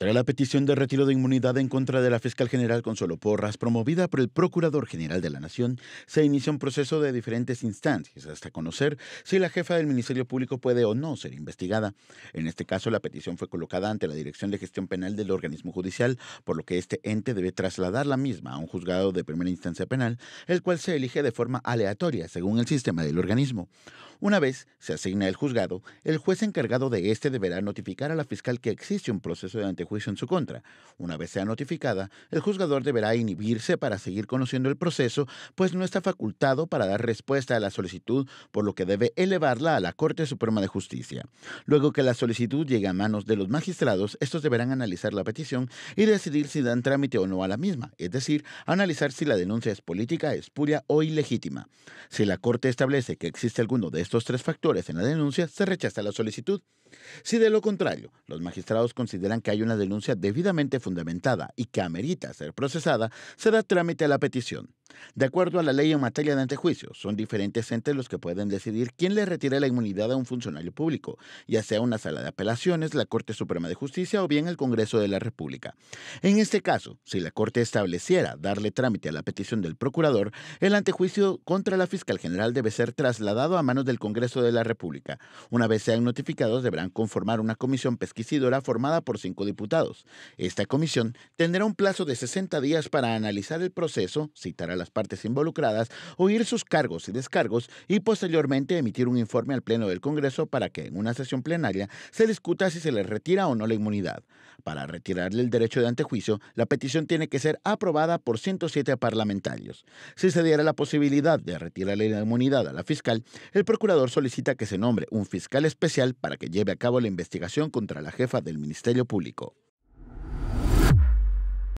Tras la petición de retiro de inmunidad en contra de la fiscal general Consuelo Porras, promovida por el Procurador General de la Nación, se inicia un proceso de diferentes instancias hasta conocer si la jefa del Ministerio Público puede o no ser investigada. En este caso, la petición fue colocada ante la Dirección de Gestión Penal del organismo judicial, por lo que este ente debe trasladar la misma a un juzgado de primera instancia penal, el cual se elige de forma aleatoria según el sistema del organismo. Una vez se asigna el juzgado, el juez encargado de este deberá notificar a la fiscal que existe un proceso de ante juicio en su contra. Una vez sea notificada, el juzgador deberá inhibirse para seguir conociendo el proceso, pues no está facultado para dar respuesta a la solicitud, por lo que debe elevarla a la Corte Suprema de Justicia. Luego que la solicitud llegue a manos de los magistrados, estos deberán analizar la petición y decidir si dan trámite o no a la misma, es decir, analizar si la denuncia es política, espuria o ilegítima. Si la Corte establece que existe alguno de estos tres factores en la denuncia, se rechaza la solicitud. Si de lo contrario, los magistrados consideran que hay una denuncia debidamente fundamentada y que amerita ser procesada, se da trámite a la petición. De acuerdo a la ley en materia de antejuicio son diferentes entes los que pueden decidir quién le retire la inmunidad a un funcionario público, ya sea una sala de apelaciones, la Corte Suprema de Justicia o bien el Congreso de la República. En este caso, si la Corte estableciera darle trámite a la petición del procurador, el antejuicio contra la fiscal general debe ser trasladado a manos del Congreso de la República. Una vez sean notificados, deberán conformar una comisión pesquisidora formada por cinco diputados. Esta comisión tendrá un plazo de 60 días para analizar el proceso, citar a la partes involucradas, oír sus cargos y descargos y posteriormente emitir un informe al Pleno del Congreso para que en una sesión plenaria se discuta si se le retira o no la inmunidad. Para retirarle el derecho de antejuicio, la petición tiene que ser aprobada por 107 parlamentarios. Si se diera la posibilidad de retirarle la inmunidad a la fiscal, el procurador solicita que se nombre un fiscal especial para que lleve a cabo la investigación contra la jefa del Ministerio Público.